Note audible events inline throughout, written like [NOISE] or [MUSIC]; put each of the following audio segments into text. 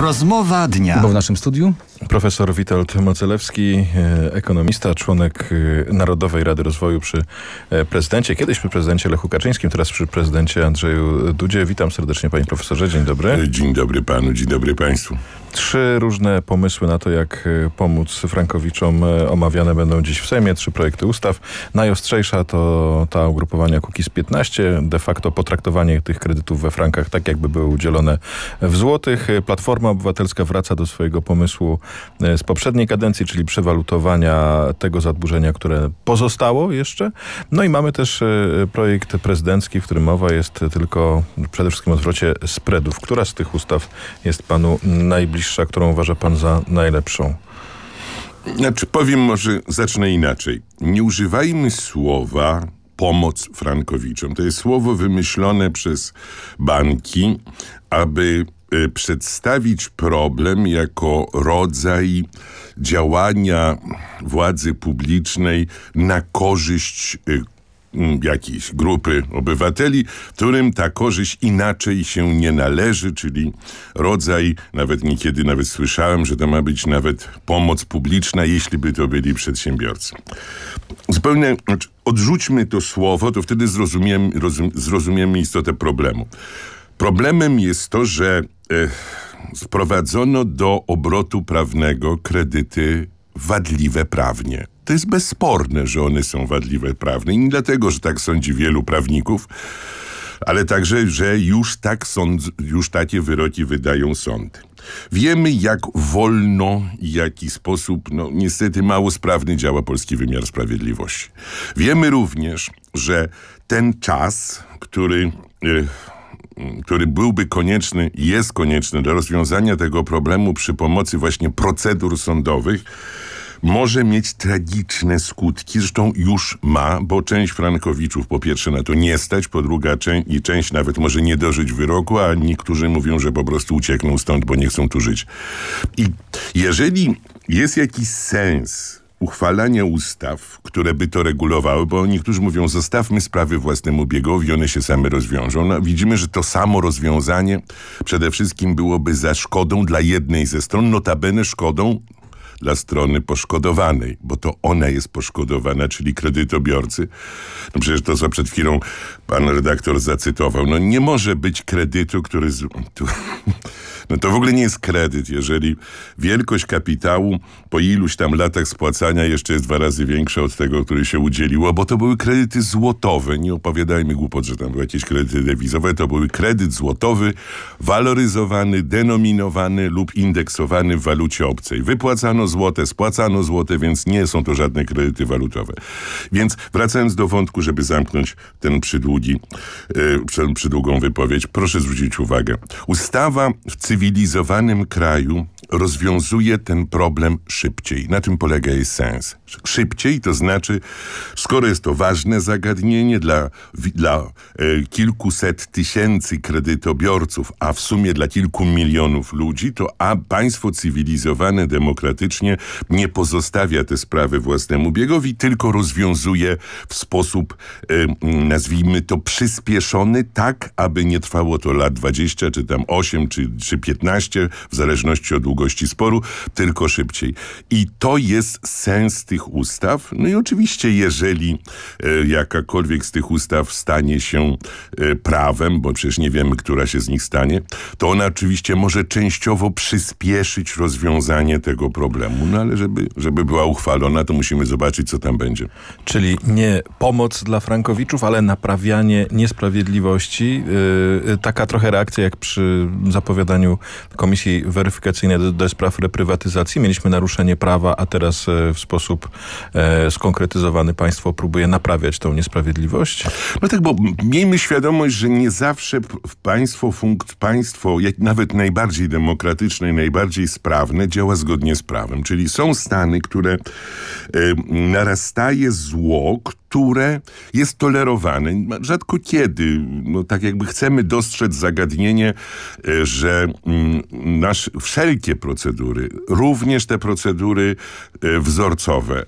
Rozmowa dnia. Bo w naszym studiu profesor Witold Mocelewski, e, ekonomista, członek e, Narodowej Rady Rozwoju przy e, prezydencie, kiedyś przy prezydencie Lechu Kaczyńskim, teraz przy prezydencie Andrzeju Dudzie. Witam serdecznie panie profesorze, dzień dobry. Dzień dobry panu, dzień dobry państwu. Trzy różne pomysły na to, jak y, pomóc Frankowiczom e, omawiane będą dziś w Sejmie. Trzy projekty ustaw. Najostrzejsza to ta ugrupowania z 15. De facto potraktowanie tych kredytów we frankach tak, jakby były udzielone w złotych. E, Platforma Obywatelska wraca do swojego pomysłu e, z poprzedniej kadencji, czyli przewalutowania tego zadłużenia, które pozostało jeszcze. No i mamy też projekt prezydencki, w którym mowa jest tylko przede wszystkim o zwrocie spreadów. Która z tych ustaw jest panu najbliższa? najbliższa, którą uważa pan za najlepszą? Znaczy powiem może, zacznę inaczej. Nie używajmy słowa pomoc frankowiczom. To jest słowo wymyślone przez banki, aby e, przedstawić problem jako rodzaj działania władzy publicznej na korzyść e, Mm, jakiejś grupy obywateli, którym ta korzyść inaczej się nie należy, czyli rodzaj, nawet niekiedy nawet słyszałem, że to ma być nawet pomoc publiczna, jeśli by to byli przedsiębiorcy. Zupełnie znaczy, odrzućmy to słowo, to wtedy zrozumiemy, rozum, zrozumiemy istotę problemu. Problemem jest to, że e, sprowadzono do obrotu prawnego kredyty wadliwe prawnie. To jest bezsporne, że one są wadliwe prawnie. I nie dlatego, że tak sądzi wielu prawników, ale także, że już, tak sąd, już takie wyroki wydają sądy. Wiemy, jak wolno i jaki sposób, no niestety mało sprawny działa polski wymiar sprawiedliwości. Wiemy również, że ten czas, który... Yy, który byłby konieczny, jest konieczny do rozwiązania tego problemu przy pomocy właśnie procedur sądowych, może mieć tragiczne skutki, zresztą już ma, bo część frankowiczów po pierwsze na to nie stać, po druga część i część nawet może nie dożyć wyroku, a niektórzy mówią, że po prostu uciekną stąd, bo nie chcą tu żyć. I jeżeli jest jakiś sens uchwalanie ustaw, które by to regulowały, bo niektórzy mówią, zostawmy sprawy własnemu biegowi, one się same rozwiążą. No, widzimy, że to samo rozwiązanie przede wszystkim byłoby za szkodą dla jednej ze stron, notabene szkodą dla strony poszkodowanej, bo to ona jest poszkodowana, czyli kredytobiorcy. No przecież to, co przed chwilą pan redaktor zacytował, no nie może być kredytu, który... Z... [LAUGHS] No to w ogóle nie jest kredyt, jeżeli wielkość kapitału po iluś tam latach spłacania jeszcze jest dwa razy większa od tego, który się udzieliło, bo to były kredyty złotowe. Nie opowiadajmy głupot, że tam były jakieś kredyty dewizowe. To były kredyt złotowy, waloryzowany, denominowany lub indeksowany w walucie obcej. Wypłacano złote, spłacano złote, więc nie są to żadne kredyty walutowe. Więc wracając do wątku, żeby zamknąć ten przydługi, yy, przydługą wypowiedź, proszę zwrócić uwagę. Ustawa w cywilizowanym kraju rozwiązuje ten problem szybciej. Na tym polega jej sens. Szybciej to znaczy, skoro jest to ważne zagadnienie dla, dla e, kilkuset tysięcy kredytobiorców, a w sumie dla kilku milionów ludzi, to a państwo cywilizowane, demokratyczne nie pozostawia te sprawy własnemu biegowi, tylko rozwiązuje w sposób, nazwijmy to, przyspieszony, tak, aby nie trwało to lat 20, czy tam 8, czy, czy 15, w zależności od długości sporu, tylko szybciej. I to jest sens tych ustaw. No i oczywiście, jeżeli e, jakakolwiek z tych ustaw stanie się e, prawem, bo przecież nie wiemy, która się z nich stanie, to ona oczywiście może częściowo przyspieszyć rozwiązanie tego problemu temu, no ale żeby, żeby była uchwalona, to musimy zobaczyć, co tam będzie. Czyli nie pomoc dla frankowiczów, ale naprawianie niesprawiedliwości. Yy, taka trochę reakcja jak przy zapowiadaniu Komisji Weryfikacyjnej do, do spraw reprywatyzacji. Mieliśmy naruszenie prawa, a teraz e, w sposób e, skonkretyzowany państwo próbuje naprawiać tą niesprawiedliwość? No tak, bo miejmy świadomość, że nie zawsze państwo, funkt, państwo jak nawet najbardziej demokratyczne i najbardziej sprawne działa zgodnie z prawem. Czyli są stany, które narastaje zło, które jest tolerowane. Rzadko kiedy, no, tak jakby chcemy dostrzec zagadnienie, e, że mm, nasz, wszelkie procedury, również te procedury e, wzorcowe,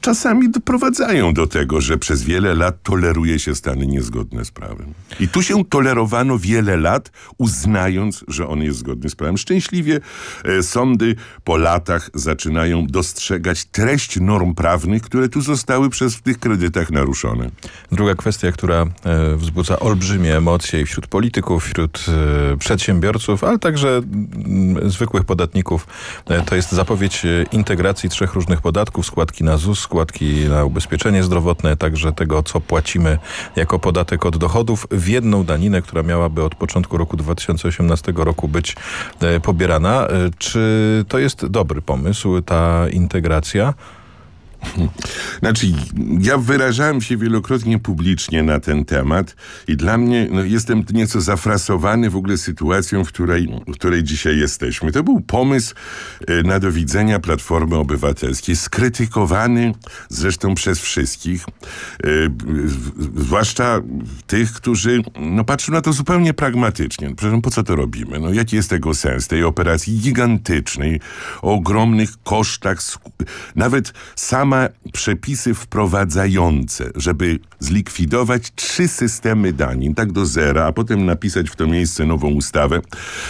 czasami doprowadzają do tego, że przez wiele lat toleruje się stany niezgodne z prawem. I tu się tolerowano wiele lat, uznając, że on jest zgodny z prawem. Szczęśliwie e, sądy po latach zaczynają dostrzegać treść norm prawnych, które tu zostały przez w tych kredytach naruszone. Druga kwestia, która e, wzbudza olbrzymie emocje i wśród polityków, wśród e, przedsiębiorców, ale także m, mm, zwykłych podatników, e, to jest zapowiedź e, integracji trzech różnych różnych podatków, składki na ZUS, składki na ubezpieczenie zdrowotne, także tego, co płacimy jako podatek od dochodów w jedną daninę, która miałaby od początku roku 2018 roku być e, pobierana. E, czy to jest dobry pomysł, ta integracja? Znaczy, ja wyrażałem się wielokrotnie publicznie na ten temat i dla mnie no, jestem nieco zafrasowany w ogóle sytuacją, w której, w której dzisiaj jesteśmy. To był pomysł e, na do Platformy Obywatelskiej, skrytykowany zresztą przez wszystkich, e, zwłaszcza tych, którzy no, patrzą na to zupełnie pragmatycznie. Przepraszam, po co to robimy? No, jaki jest tego sens tej operacji gigantycznej, o ogromnych kosztach, nawet sama ma przepisy wprowadzające, żeby zlikwidować trzy systemy danin, tak do zera, a potem napisać w to miejsce nową ustawę,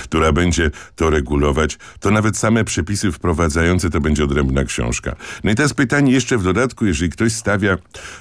która będzie to regulować, to nawet same przepisy wprowadzające to będzie odrębna książka. No i teraz pytanie jeszcze w dodatku, jeżeli ktoś stawia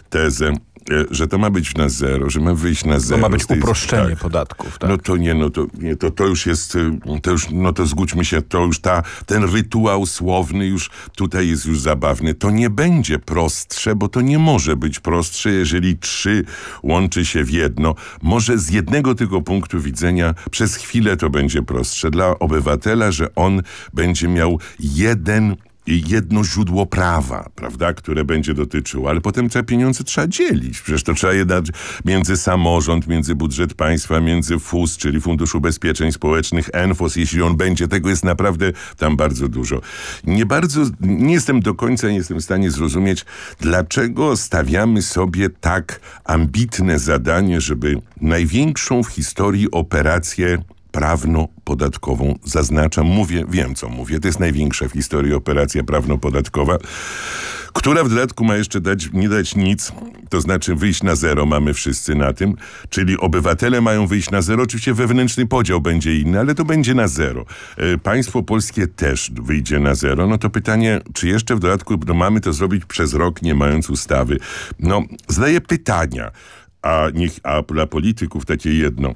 tezę, E, że to ma być na zero, że ma wyjść na zero. To ma być tej... uproszczenie tak. podatków, tak? No to nie, no to, nie, to, to już jest, y, to już, no to zgódźmy się, to już ta, ten rytuał słowny już tutaj jest już zabawny. To nie będzie prostsze, bo to nie może być prostsze, jeżeli trzy łączy się w jedno. Może z jednego tylko punktu widzenia przez chwilę to będzie prostsze dla obywatela, że on będzie miał jeden jedno źródło prawa, prawda, które będzie dotyczyło, ale potem te pieniądze trzeba dzielić. Przecież to trzeba je dać między samorząd, między budżet państwa, między FUS, czyli Fundusz Ubezpieczeń Społecznych, ENFOS, jeśli on będzie. Tego jest naprawdę tam bardzo dużo. Nie bardzo, nie jestem do końca, nie jestem w stanie zrozumieć, dlaczego stawiamy sobie tak ambitne zadanie, żeby największą w historii operację prawno-podatkową. Zaznaczam, mówię, wiem co mówię. To jest największa w historii operacja prawno-podatkowa, która w dodatku ma jeszcze dać, nie dać nic, to znaczy wyjść na zero, mamy wszyscy na tym, czyli obywatele mają wyjść na zero. Oczywiście wewnętrzny podział będzie inny, ale to będzie na zero. E, państwo polskie też wyjdzie na zero. No to pytanie, czy jeszcze w dodatku no mamy to zrobić przez rok, nie mając ustawy? No, zadaję pytania a, niech a dla polityków takie jedno. E,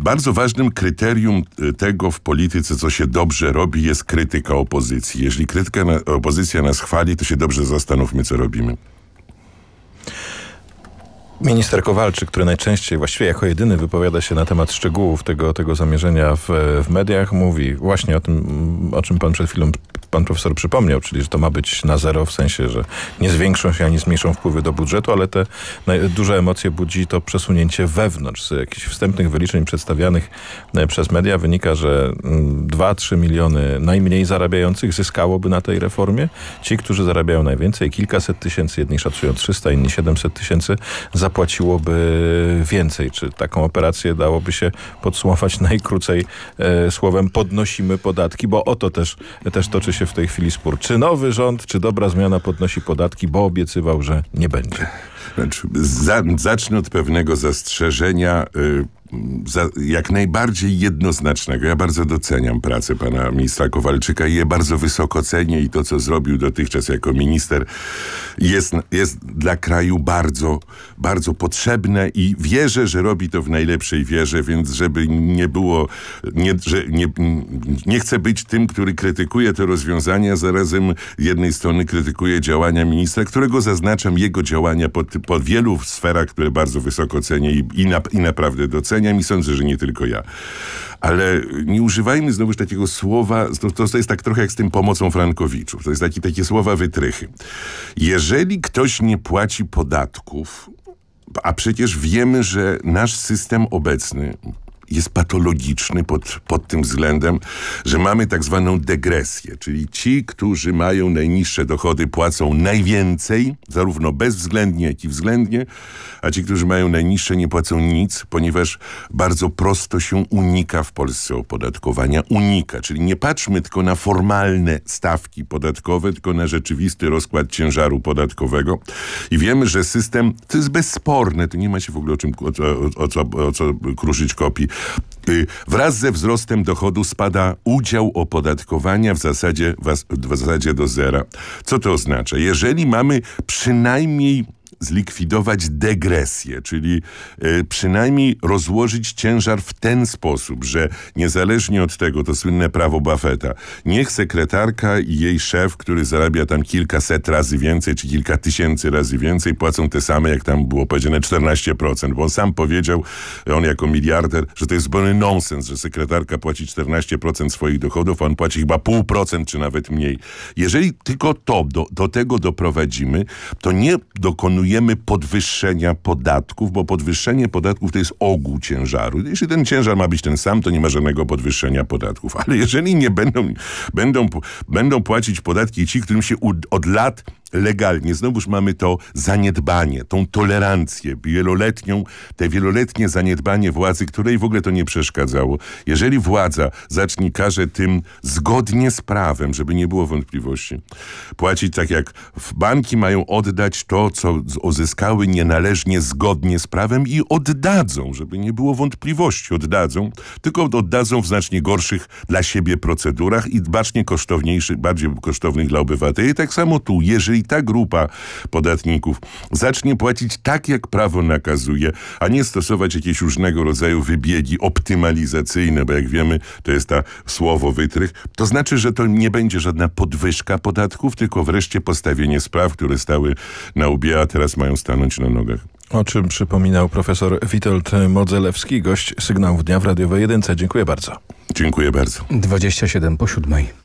bardzo ważnym kryterium e, tego w polityce, co się dobrze robi, jest krytyka opozycji. Jeżeli krytyka na, opozycja nas chwali, to się dobrze zastanówmy, co robimy. Minister Kowalczyk, który najczęściej, właściwie jako jedyny wypowiada się na temat szczegółów tego, tego zamierzenia w, w mediach, mówi właśnie o tym, o czym pan przed chwilą pan profesor przypomniał, czyli że to ma być na zero, w sensie, że nie zwiększą się ani zmniejszą wpływy do budżetu, ale te duże emocje budzi to przesunięcie wewnątrz. Z jakichś wstępnych wyliczeń przedstawianych e, przez media wynika, że 2-3 mm, miliony najmniej zarabiających zyskałoby na tej reformie. Ci, którzy zarabiają najwięcej, kilkaset tysięcy, jedni szacują 300, inni 700 tysięcy, zapłacą zapłaciłoby więcej? Czy taką operację dałoby się podsumować [LAUGHS] najkrócej e, słowem podnosimy podatki? Bo o to też, też toczy się w tej chwili spór. Czy nowy rząd, czy dobra zmiana podnosi podatki, bo obiecywał, że nie będzie? Znaczy, za, zacznę od pewnego zastrzeżenia y jak najbardziej jednoznacznego. Ja bardzo doceniam pracę pana ministra Kowalczyka i je bardzo wysoko cenię i to, co zrobił dotychczas jako minister jest, jest dla kraju bardzo, bardzo potrzebne i wierzę, że robi to w najlepszej wierze, więc żeby nie było, nie, że nie, nie chcę być tym, który krytykuje te rozwiązania, zarazem jednej strony krytykuje działania ministra, którego zaznaczam jego działania po, po wielu sferach, które bardzo wysoko cenię i, i, na, i naprawdę doceniam wrażeniami, sądzę, że nie tylko ja. Ale nie używajmy znowuż takiego słowa, to, to jest tak trochę jak z tym pomocą Frankowiczów. To jest taki, takie słowa wytrychy. Jeżeli ktoś nie płaci podatków, a przecież wiemy, że nasz system obecny jest patologiczny pod, pod tym względem, że mamy tak zwaną degresję, czyli ci, którzy mają najniższe dochody płacą najwięcej, zarówno bezwzględnie, jak i względnie, a ci, którzy mają najniższe nie płacą nic, ponieważ bardzo prosto się unika w Polsce opodatkowania, unika, czyli nie patrzmy tylko na formalne stawki podatkowe, tylko na rzeczywisty rozkład ciężaru podatkowego i wiemy, że system, to jest bezsporne, to nie ma się w ogóle o, czym, o, o, o co, o co kruszyć kopii, Y, wraz ze wzrostem dochodu spada udział opodatkowania w zasadzie, w zasadzie do zera. Co to oznacza? Jeżeli mamy przynajmniej zlikwidować degresję, czyli e, przynajmniej rozłożyć ciężar w ten sposób, że niezależnie od tego, to słynne prawo Buffetta, niech sekretarka i jej szef, który zarabia tam kilkaset razy więcej, czy kilka tysięcy razy więcej, płacą te same, jak tam było powiedziane, 14%, bo on sam powiedział, on jako miliarder, że to jest zupełny nonsens, że sekretarka płaci 14% swoich dochodów, a on płaci chyba pół procent, czy nawet mniej. Jeżeli tylko to do, do tego doprowadzimy, to nie dokonujemy podwyższenia podatków, bo podwyższenie podatków to jest ogół ciężaru. Jeśli ten ciężar ma być ten sam, to nie ma żadnego podwyższenia podatków. Ale jeżeli nie będą, będą, będą płacić podatki ci, którym się od lat legalnie. Znowuż mamy to zaniedbanie, tą tolerancję wieloletnią, te wieloletnie zaniedbanie władzy, której w ogóle to nie przeszkadzało. Jeżeli władza zacznie karze tym zgodnie z prawem, żeby nie było wątpliwości, płacić tak jak banki mają oddać to, co uzyskały nienależnie zgodnie z prawem i oddadzą, żeby nie było wątpliwości, oddadzą, tylko oddadzą w znacznie gorszych dla siebie procedurach i znacznie kosztowniejszych, bardziej kosztownych dla obywateli. Tak samo tu, jeżeli i ta grupa podatników zacznie płacić tak, jak prawo nakazuje, a nie stosować jakieś różnego rodzaju wybiegi optymalizacyjne, bo jak wiemy, to jest ta słowo wytrych, to znaczy, że to nie będzie żadna podwyżka podatków, tylko wreszcie postawienie spraw, które stały na ubie, a teraz mają stanąć na nogach. O czym przypominał profesor Witold Modzelewski, gość sygnału dnia w Radiowej 1. Dziękuję bardzo. Dziękuję bardzo. 27 po 7.